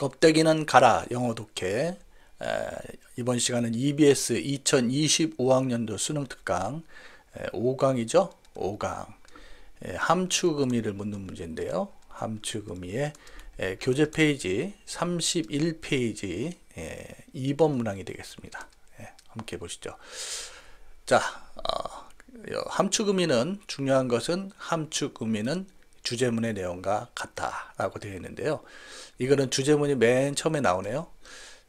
껍데기는 가라 영어 독해 에, 이번 시간은 EBS 2025학년도 수능 특강 에, 5강이죠 5강 에, 함축 의미를 묻는 문제인데요 함축 의미의 교재 페이지 31페이지 에, 2번 문항이 되겠습니다 예, 함께 보시죠 자 어, 함축 의미는 중요한 것은 함축 의미는 주제문의 내용과 같다라고 되어 있는데요. 이거는 주제문이 맨 처음에 나오네요.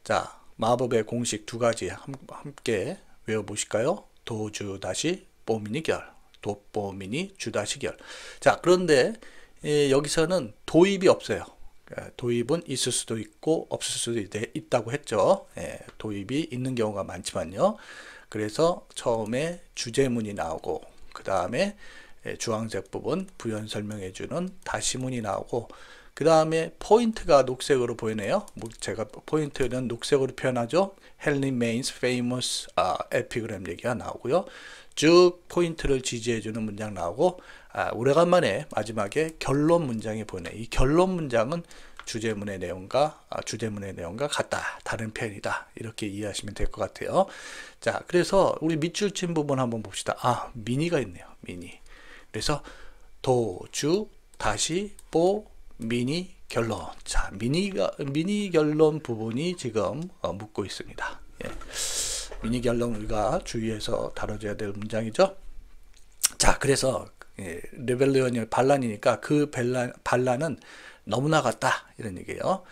자, 마법의 공식 두 가지 함께 외워보실까요? 도주 다시 뽀미니결, 도뽀미니 주다시결. 자, 그런데 예, 여기서는 도입이 없어요. 예, 도입은 있을 수도 있고 없을 수도 있, 다고 했죠. 예, 도입이 있는 경우가 많지만요. 그래서 처음에 주제문이 나오고 그 다음에 예, 주황색 부분 부연 설명해주는 다시문이 나오고 그 다음에 포인트가 녹색으로 보이네요. 뭐 제가 포인트는 녹색으로 표현하죠. 헨리 메인스 페이머스 에피그램 얘기가 나오고요. 쭉 포인트를 지지해주는 문장 나오고 아, 오래간만에 마지막에 결론 문장이 보이네. 이 결론 문장은 주제문의 내용과 아, 주제문의 내용과 같다. 다른 편이다. 이렇게 이해하시면 될 것 같아요. 자, 그래서 우리 밑줄 친 부분 한번 봅시다. 아, 미니가 있네요. 미니. 그래서 도주 다시 뽀 미니 결론 자 미니 미니 결론 부분이 지금 어, 묻고 있습니다. 예. 미니 결론 우리가 주의해서 다뤄져야 될 문장이죠. 자 그래서 예, 레벨리언이 반란이니까 그 반란 반란은 너무나 같다 이런 얘기예요.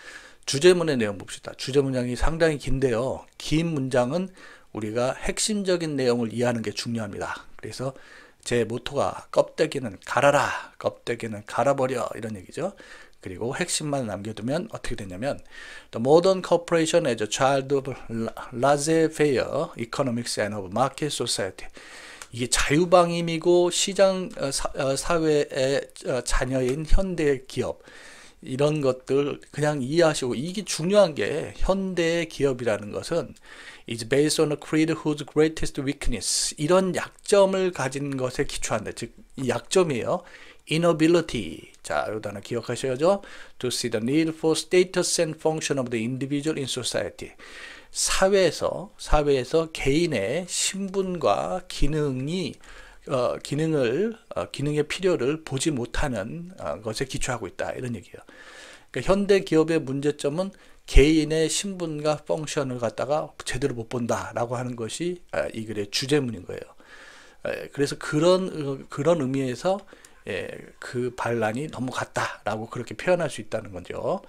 주제문의 내용 봅시다. 주제 문장이 상당히 긴데요. 긴 문장은 우리가 핵심적인 내용을 이해하는 게 중요합니다. 그래서 제 모토가 껍데기는 갈아라, 껍데기는 갈아버려 이런 얘기죠. 그리고 핵심만 남겨두면 어떻게 되냐면 The modern corporation as a child of laissez-faire economics and of market society 이게 자유방임이고 시장 사회의 자녀인 현대 기업 이런 것들 그냥 이해하시고 이게 중요한 게 현대의 기업이라는 것은 is based on a creed whose greatest weakness 이런 약점을 가진 것에 기초한다. 즉이 약점이에요. inability 자, 요 단어 기억하셔야죠. to see the need for status and function of the individual in society. 사회에서 사회에서 개인의 신분과 기능이 어, 기능을 어, 기능의 필요를 보지 못하는 어, 것에 기초하고 있다 이런 얘기예요. 그러니까 현대 기업의 문제점은 개인의 신분과 펑션을 갖다가 제대로 못 본다라고 하는 것이 어, 이 글의 주제문인 거예요. 어, 그래서 그런 어, 그런 의미에서 예, 그 반란이 넘어갔다라고 그렇게 표현할 수 있다는 거죠.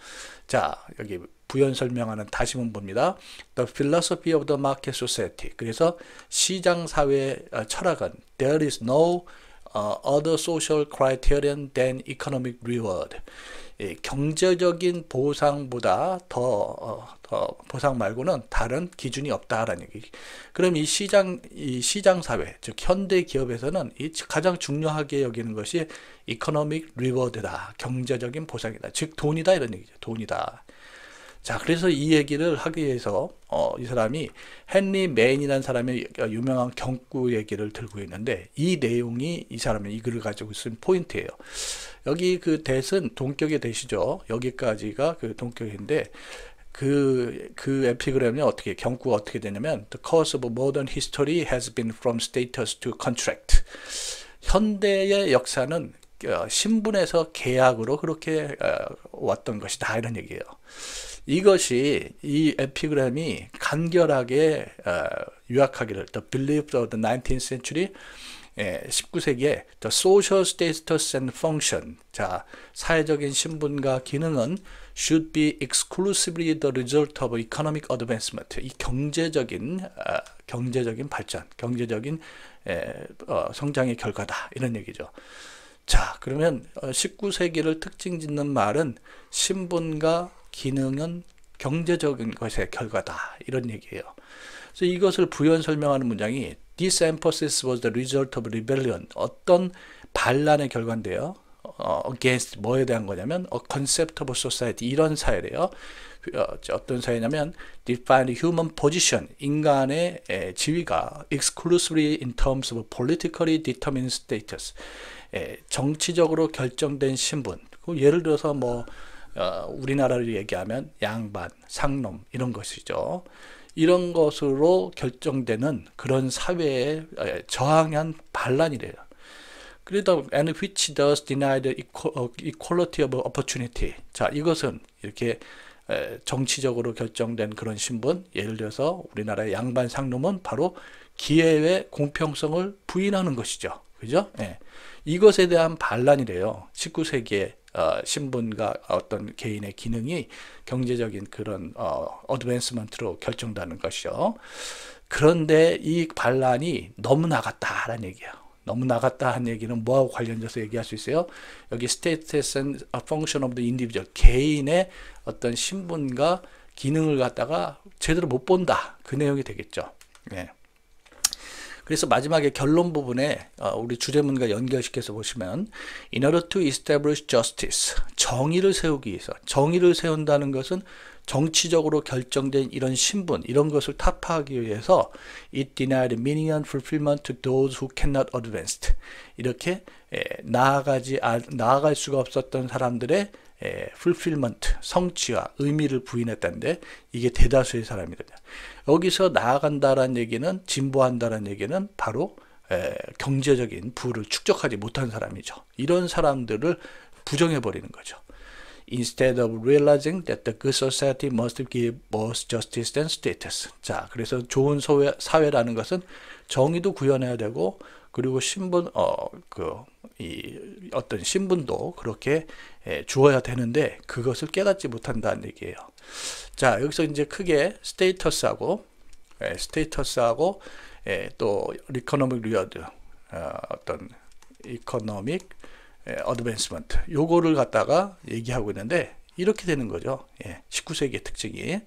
자 여기 부연 설명하는 다시 문법입니다. The philosophy of the market society. 그래서 시장 사회 어, 철학은 there is no 어, other social criterion than economic reward. 예, 경제적인 보상보다 더, 어, 더 보상 말고는 다른 기준이 없다라는 얘기. 그럼 이 시장 이 시장 사회 즉 현대 기업에서는 이 가장 중요하게 여기는 것이 e c o n o m i 다 경제적인 보상이다 즉 돈이다 이런 얘기죠 돈이다. 자, 그래서 이 얘기를 하기 위해서 어, 이 사람이 헨리 메인이라는 사람의 유명한 경구 얘기를 들고 있는데 이 내용이 이 사람의 이 글을 가지고 쓴 포인트예요. 여기 그 대은 동격의 대시죠. 여기까지가 그 동격인데 그, 그 에피그램이 어떻게, 경구가 어떻게 되냐면, The course of modern history has been from status to contract. 현대의 역사는 어, 신분에서 계약으로 그렇게 어, 왔던 것이다. 이런 얘기예요. 이것이 이 에피그램이 간결하게 어, 유학하기를 The Beliefs of the 19th Century 예, 19세기에 The Social Status and Function 자 사회적인 신분과 기능은 should be exclusively the result of economic advancement 이 경제적인 어, 경제적인 발전 경제적인 예, 어, 성장의 결과다 이런 얘기죠. 자 그러면 19세기를 특징 짓는 말은 신분과 기능은 경제적인 것의 결과다. 이런 얘기예요. 그래서 이것을 부연 설명하는 문장이 This emphasis was the result of rebellion. 어떤 반란의 결과인데요. 어, against 뭐에 대한 거냐면 a concept of society 이런 사회래요. 어떤 사회냐면 define human position 인간의 에, 지위가 exclusively in terms of politically determined status 에, 정치적으로 결정된 신분 예를 들어서 뭐 어, 우리나라로 얘기하면 양반, 상놈 이런 것이죠. 이런 것으로 결정되는 그런 사회에 어, 저항한 반란이래요. 그러다 and which does deny the 어, equality of opportunity. 자, 이것은 이렇게 정치적으로 결정된 그런 신분, 예를 들어서 우리나라의 양반 상놈은 바로 기회의 공평성을 부인하는 것이죠. 그죠? 예. 이것에 대한 반란이래요. 19세기에 어, 신분과 어떤 개인의 기능이 경제적인 그런 어, 어드밴스먼트로 결정되는 것이요 그런데 이 반란이 너무 나갔다라는 얘기예요. 너무 나갔다 한 얘기는 뭐하고 관련돼서 얘기할 수 있어요? 여기 status and function of the individual 개인의 어떤 신분과 기능을 갖다가 제대로 못 본다 그 내용이 되겠죠. 네. 그래서 마지막에 결론 부분에 어, 우리 주제문과 연결시켜서 보시면 in order to establish justice 정의를 세우기 위해서 정의를 세운다는 것은 정치적으로 결정된 이런 신분 이런 것을 타파하기 위해서 it denied meaning and fulfillment to those who cannot advance 이렇게 예, 나아가지 아, 나아갈 수가 없었던 사람들의 에, 예, fulfillment, 성취와 의미를 부인했다는데 이게 대다수의 사람이거든요. 여기서 나아간다라는 얘기는 진보한다라는 얘기는 바로 에, 예, 경제적인 부를 축적하지 못한 사람이죠. 이런 사람들을 부정해버리는 거죠. Instead of realizing that the good society must give both justice and status. 자, 그래서 좋은 사회, 사회라는 것은 정의도 구현해야 되고 그리고 신분 어그 어떤 신분도 그렇게 예, 주어야 되는데 그것을 깨닫지 못한다는 얘기예요. 자 여기서 이제 크게 스테이터스하고 예, 스테이터스하고 예, 또 리커노믹 리어드 어떤 이코노믹 어드밴스먼트 요거를 갖다가 얘기하고 있는데 이렇게 되는 거죠. 예, 19세기의 특징이.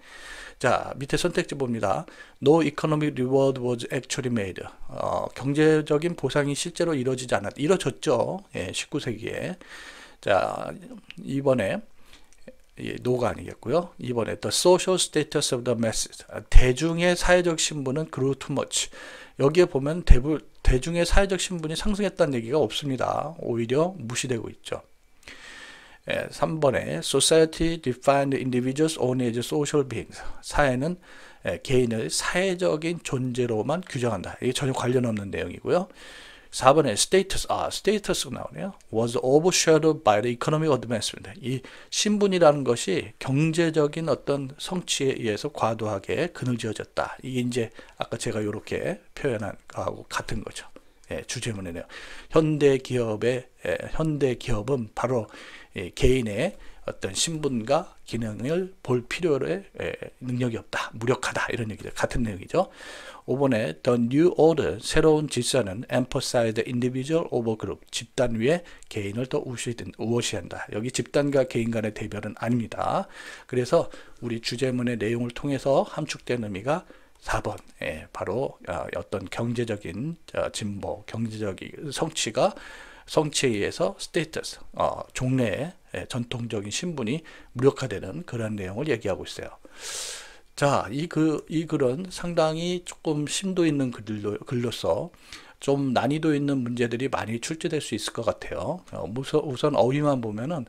자, 밑에 선택지 봅니다. No economic reward was actually made. 어, 경제적인 보상이 실제로 이루어지지 않았, 이루어졌죠. 예, 19세기에. 자, 이번에, 예, 노가 아니겠고요. 이번에 the social status of the masses. 대중의 사회적 신분은 grew too much. 여기에 보면 대부, 대중의 사회적 신분이 상승했다는 얘기가 없습니다. 오히려 무시되고 있죠. 3번에 society defined individuals only as social beings. 사회는 개인을 사회적인 존재로만 규정한다. 이게 전혀 관련 없는 내용이고요. 4번에 status, 아, status가 나오네요. was overshadowed by the economic advancement. 이 신분이라는 것이 경제적인 어떤 성취에 의해서 과도하게 그늘지어졌다. 이게 이제 아까 제가 이렇게 표현한 거하고 같은 거죠. 예, 주제문이네요. 현대 기업의 예, 현대 기업은 바로 예, 개인의 어떤 신분과 기능을 볼 필요의 예, 능력이 없다. 무력하다. 이런 얘기죠. 같은 내용이죠. 5번에 The New Order, 새로 w 질서는 e m p h a s i z e individual over group, 집단 위에 개인을 더 우시한다. 여기 집단과 개인 간의 대별은 아닙니다. 그래서 우리 주제문의 내용을 통해서 함축된 의미가 4번 예, 바로 어, 어떤 경제적인 어, 진보, 경제적인 성취가 성취에 의해서 스테이터스, 어, 종래의 예, 전통적인 신분이 무력화되는 그런 내용을 얘기하고 있어요. 자, 이, 그, 이 글은 상당히 조금 심도 있는 글로, 글로서 좀 난이도 있는 문제들이 많이 출제될 수 있을 것 같아요. 어, 우선 어휘만 보면은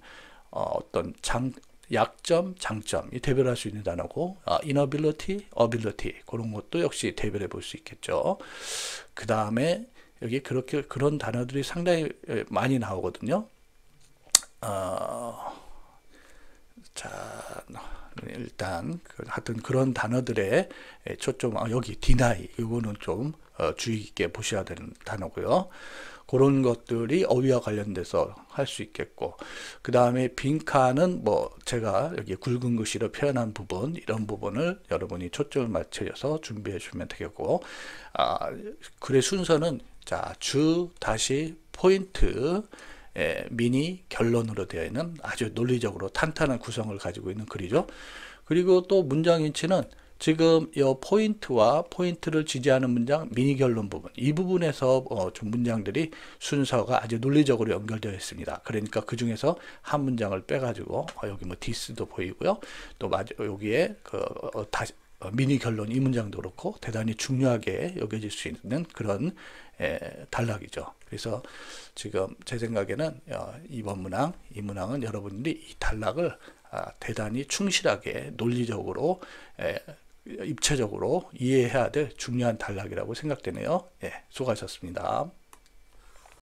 어, 떤 장, 약점, 장점 이 대별할 수 있는 단어고 아, inability, ability 그런 것도 역시 대별해 볼 수 있겠죠. 그 다음에 여기 그렇게 그런 단어들이 상당히 예, 많이 나오거든요. 어, 자 일단 그, 하여튼 그런 단어들의 예, 초점 아, 여기 deny 이거는 좀 어, 주의 깊게 보셔야 되는 단어고요. 그런 것들이 어휘와 관련돼서 할 수 있겠고 그 다음에 빈칸은 뭐 제가 여기 굵은 글씨로 표현한 부분 이런 부분을 여러분이 초점을 맞춰서 준비해 주면 되겠고 아, 글의 순서는 자 주 다시 포인트 에, 예, 미니 결론으로 되어 있는 아주 논리적으로 탄탄한 구성을 가지고 있는 글이죠. 그리고 또 문장 인치는 지금 이 포인트와 포인트를 지지하는 문장 미니 결론 부분 이 부분에서 어, 좀 문장들이 순서가 아주 논리적으로 연결되어 있습니다. 그러니까 그 중에서 한 문장을 빼가지고 어, 여기 뭐 디스도 보이고요. 또 여기에 그 어, 다시 어, 미니 결론 이 문장도 그렇고 대단히 중요하게 여겨질 수 있는 그런 에, 단락이죠. 그래서 지금 제 생각에는 어, 이번 문항, 이 문항은 여러분들이 이 단락을 아, 대단히 충실하게 논리적으로 입체적으로 이해해야 될 중요한 단락이라고 생각되네요. 예, 수고하셨습니다.